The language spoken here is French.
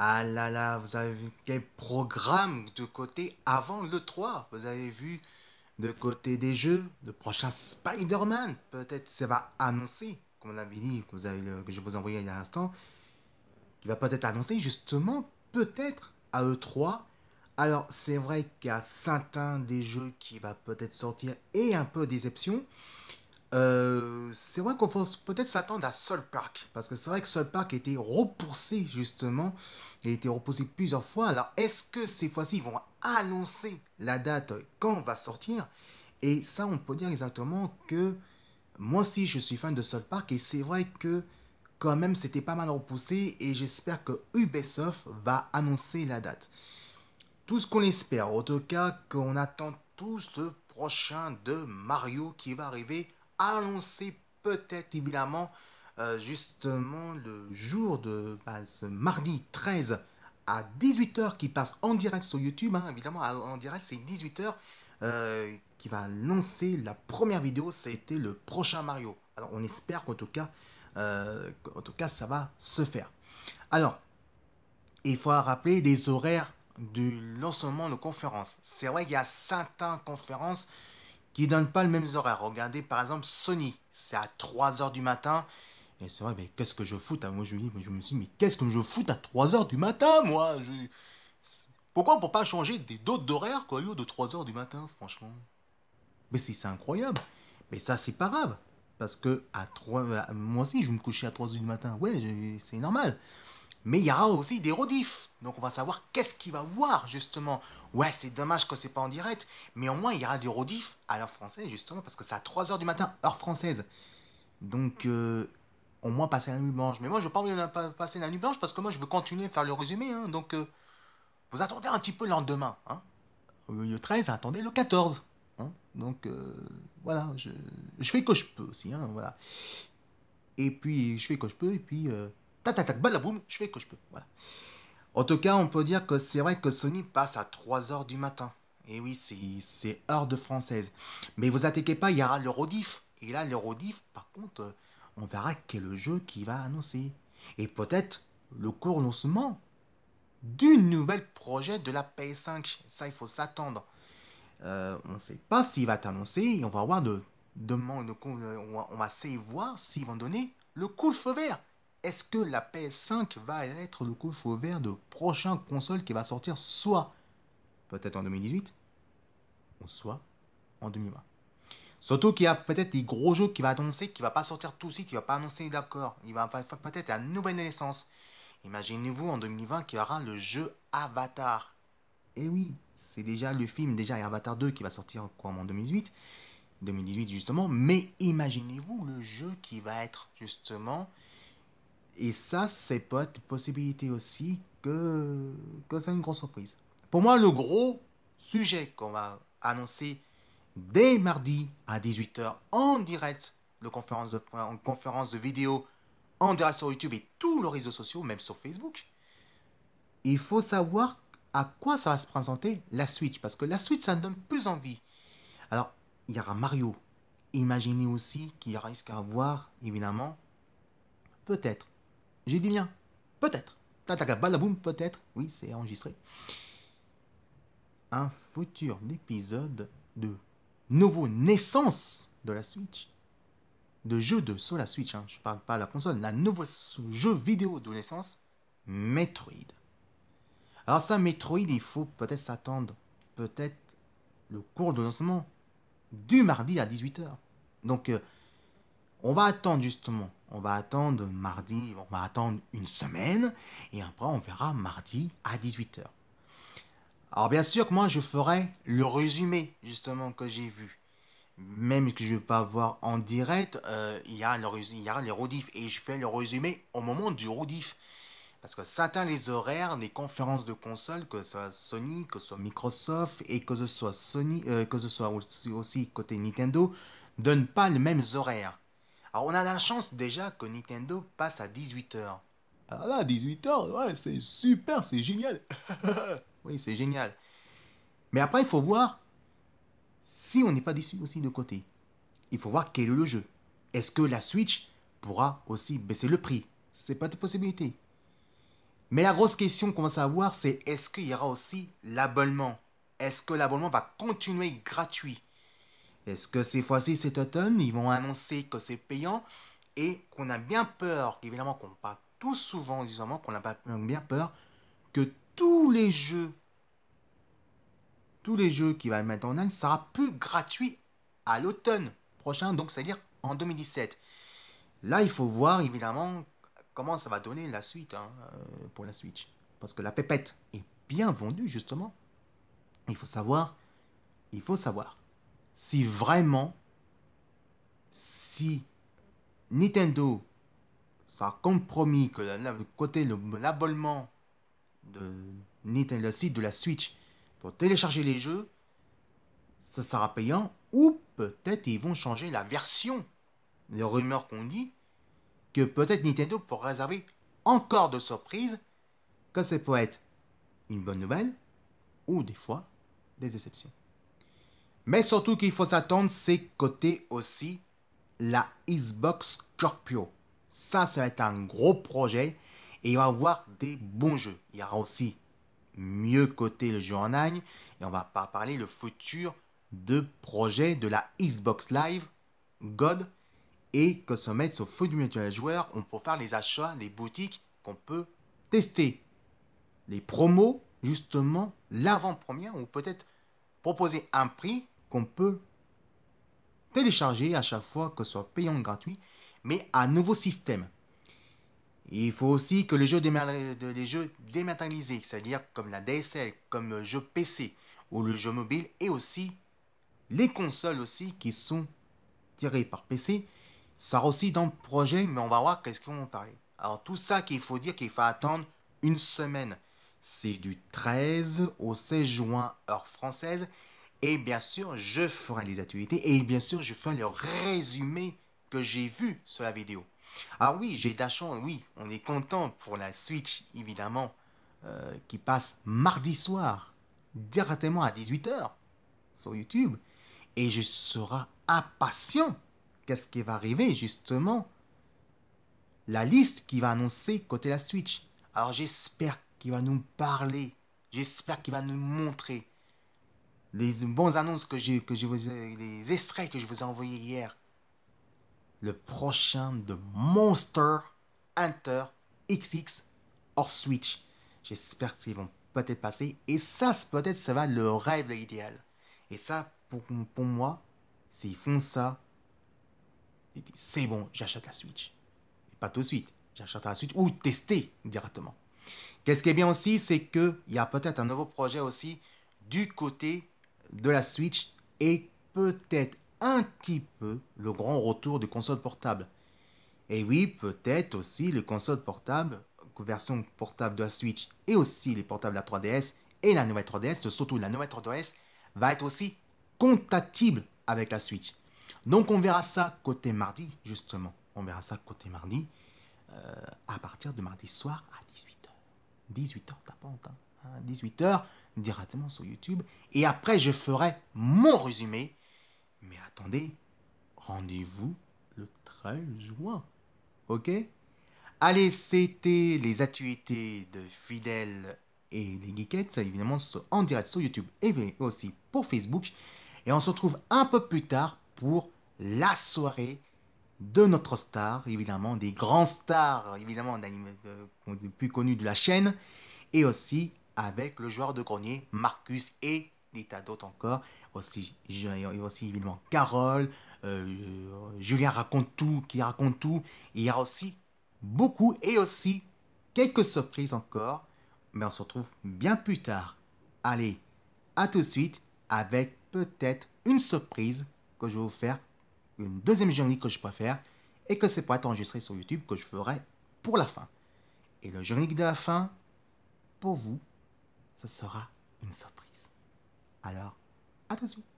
Ah là là, vous avez vu quel programme de côté avant le 3. Vous avez vu de côté des jeux, le prochain Spider-Man. Peut-être ça va annoncer, comme on avait dit, que, que je vous envoyais il y a un instant, qui va peut-être annoncer justement, peut-être à E3. Alors c'est vrai qu'il y a certains des jeux qui va peut-être sortir et un peu déception. Euh, c'est vrai qu'on pense peut-être s'attendre à Soul Park, parce que c'est vrai que Soul Park était repoussé justement, il a été repoussé plusieurs fois. Alors est-ce que ces fois-ci ils vont annoncer la date quand on va sortir Et ça, on peut dire exactement que moi aussi je suis fan de Soul Park et c'est vrai que quand même c'était pas mal repoussé et j'espère que Ubisoft va annoncer la date. Tout ce qu'on espère, en tout cas qu'on attend tout ce prochain de Mario qui va arriver annoncer peut-être évidemment euh, justement le jour de bah, ce mardi 13 à 18h qui passe en direct sur YouTube. Hein, évidemment, en direct, c'est 18h euh, qui va lancer la première vidéo. C'était le prochain Mario. Alors, on espère qu'en tout cas, euh, en tout cas, ça va se faire. Alors, il faut rappeler des horaires du lancement de conférences. C'est vrai qu'il y a certaines conférences qui donnent pas le même horaire. Regardez par exemple Sony, c'est à 3h du matin. Et c'est vrai, mais qu'est-ce que je fous hein. Moi je me dis, je me suis mais qu'est-ce que je fous à 3h du matin, moi je... Pourquoi peut pas changer d'autres horaires, quoi, de 3h du matin, franchement Mais c'est incroyable. Mais ça, c'est pas grave. Parce que à 3... Euh, moi aussi, je me couchais à 3h du matin. Ouais, c'est normal mais il y aura aussi des rodifs. Donc on va savoir qu'est-ce qu'il va voir justement. Ouais, c'est dommage que c'est pas en direct, mais au moins il y aura des rodifs à l'heure française justement parce que c'est à 3h du matin heure française. Donc euh, au moins passer la nuit blanche. Mais moi je veux pas passer la nuit blanche parce que moi je veux continuer à faire le résumé hein. donc euh, vous attendez un petit peu le lendemain hein. Euh, le 13, attendez le 14. Hein. Donc voilà, je, je, fais que je peux aussi hein, voilà. Et puis je fais que je peux et puis je fais que je peux. En tout cas, on peut dire que c'est vrai que Sony passe à 3h du matin. Et oui, c'est heure de française. Mais vous attaquez pas, il y aura le rodif. Et là, le rodif, par contre, on verra quel le jeu qui va annoncer. Et peut-être le court lancement du nouvel projet de la PS5. Ça, il faut s'attendre. Euh, on ne sait pas s'il va t'annoncer on va voir demain, on va, on va essayer de voir s'ils vont donner le coup de feu vert est-ce que la PS5 va être le coffre vert de prochain console qui va sortir soit peut-être en 2018 ou soit en 2020 Surtout qu'il y a peut-être des gros jeux qui va annoncer, qui va pas sortir tout de suite, il va pas annoncer d'accord, il va peut-être à nouvelle naissance. Imaginez-vous en 2020 qu'il y aura le jeu Avatar. Et eh oui, c'est déjà le film, déjà Avatar 2 qui va sortir en 2018, 2018 justement, mais imaginez-vous le jeu qui va être justement et ça, c'est pas une possibilité aussi que, que c'est une grosse surprise. Pour moi, le gros sujet qu'on va annoncer dès mardi à 18h en direct, de conférence de, en conférence de vidéo en direct sur YouTube et tous les réseaux sociaux, même sur Facebook, il faut savoir à quoi ça va se présenter la Switch. Parce que la Switch, ça donne plus envie. Alors, il y aura Mario. Imaginez aussi qu'il risque d'avoir, évidemment, peut-être j'ai dit bien. Peut-être. boum peut-être. Oui, c'est enregistré. Un futur épisode de Nouveau Naissance de la Switch. De jeu de sur la Switch, hein. je parle pas à la console. La nouveau jeu vidéo de naissance, Metroid. Alors ça, Metroid, il faut peut-être s'attendre. Peut-être le cours de lancement du mardi à 18h. Donc, euh, on va attendre justement on va attendre mardi, on va attendre une semaine, et après on verra mardi à 18h. Alors bien sûr que moi je ferai le résumé justement que j'ai vu. Même que je ne vais pas voir en direct, euh, il, y a le, il y a les rodif Et je fais le résumé au moment du rodif. Parce que certains les horaires des conférences de console, que ce soit Sony, que ce soit Microsoft, et que ce soit Sony, euh, que ce soit aussi, aussi côté Nintendo, donnent pas les mêmes horaires. Alors on a la chance déjà que Nintendo passe à 18h. Ah là, 18h, ouais, c'est super, c'est génial. oui, c'est génial. Mais après, il faut voir si on n'est pas déçu aussi de côté. Il faut voir quel est le jeu. Est-ce que la Switch pourra aussi baisser le prix C'est pas de possibilité. Mais la grosse question qu'on va savoir, c'est est-ce qu'il y aura aussi l'abonnement Est-ce que l'abonnement va continuer gratuit est-ce que ces fois-ci, cet automne, ils vont annoncer que c'est payant et qu'on a bien peur, évidemment qu'on parle tout souvent disons qu'on a bien peur que tous les jeux, tous les jeux qui vont mettre en ligne sera plus gratuit à l'automne prochain, donc c'est-à-dire en 2017. Là, il faut voir évidemment comment ça va donner la suite hein, euh, pour la Switch. Parce que la pépette est bien vendue, justement. Il faut savoir, il faut savoir si vraiment, si Nintendo, ça compromis que la, côté côté l'abonnement de Nintendo, le site de la Switch pour télécharger les jeux, ce sera payant ou peut-être ils vont changer la version. Les rumeurs qu'on dit que peut-être Nintendo pourrait réserver encore de surprises, que ça peut être une bonne nouvelle ou des fois des exceptions. Mais surtout qu'il faut s'attendre, c'est côté aussi la Xbox Scorpio. Ça, ça va être un gros projet et il va y avoir des bons jeux. Il y aura aussi mieux côté le jeu en ligne et on va pas parler le futur de projet de la Xbox Live God et que se mettre sur feu du mutuel joueur, on peut faire les achats, les boutiques qu'on peut tester. Les promos, justement, l'avant-première, ou peut-être proposer un prix qu'on peut télécharger à chaque fois que ce soit payant ou gratuit, mais à nouveau système. Il faut aussi que les jeux, des jeux dématérialisés, c'est-à-dire comme la DSL, comme le jeu PC ou le jeu mobile, et aussi les consoles aussi qui sont tirées par PC, ça aussi dans le projet, mais on va voir qu'est-ce qu'on va parler. Alors tout ça qu'il faut dire qu'il faut attendre une semaine. C'est du 13 au 16 juin, heure française, et bien sûr, je ferai les activités et bien sûr, je ferai le résumé que j'ai vu sur la vidéo. Ah oui, j'ai d'achant. oui, on est content pour la Switch, évidemment, euh, qui passe mardi soir, directement à 18h, sur YouTube. Et je serai impatient. Qu'est-ce qui va arriver, justement La liste qui va annoncer côté la Switch. Alors j'espère qu'il va nous parler, j'espère qu'il va nous montrer les bons annonces que j'ai, que je vous les extraits que je vous ai envoyés hier. Le prochain de Monster Hunter XX hors Switch. J'espère qu'ils vont peut-être passer. Et ça, peut-être, ça va le rêve idéal. Et ça, pour, pour moi, s'ils font ça, c'est bon, j'achète la Switch. pas tout de suite. J'achète la Switch ou tester directement. Qu'est-ce qui est bien aussi, c'est que il y a peut-être un nouveau projet aussi du côté de la Switch et peut-être un petit peu le grand retour des consoles portables. Et oui, peut-être aussi les consoles portables, version portable de la Switch et aussi les portables à la 3DS et la nouvelle 3DS, surtout la nouvelle 3DS, va être aussi compatible avec la Switch. Donc on verra ça côté mardi, justement. On verra ça côté mardi, euh, à partir de mardi soir à 18h. 18h pas entendu hein. 18h, directement sur YouTube. Et après, je ferai mon résumé. Mais attendez, rendez-vous le 13 juin. Ok Allez, c'était les actualités de Fidèle et les Geekettes, évidemment en direct sur YouTube et aussi pour Facebook. Et on se retrouve un peu plus tard pour la soirée de notre star, évidemment, des grands stars, évidemment, les plus connus de la chaîne, et aussi avec le joueur de grenier Marcus et des tas d'autres encore. Aussi, aussi évidemment Carole, euh, euh, Julien raconte tout, qui raconte tout. Il y a aussi beaucoup et aussi quelques surprises encore. Mais on se retrouve bien plus tard. Allez, à tout de suite avec peut-être une surprise que je vais vous faire, une deuxième journée que je préfère et que c'est être enregistré sur YouTube que je ferai pour la fin. Et le générique de la fin, pour vous, ce sera une surprise. Alors, à tout de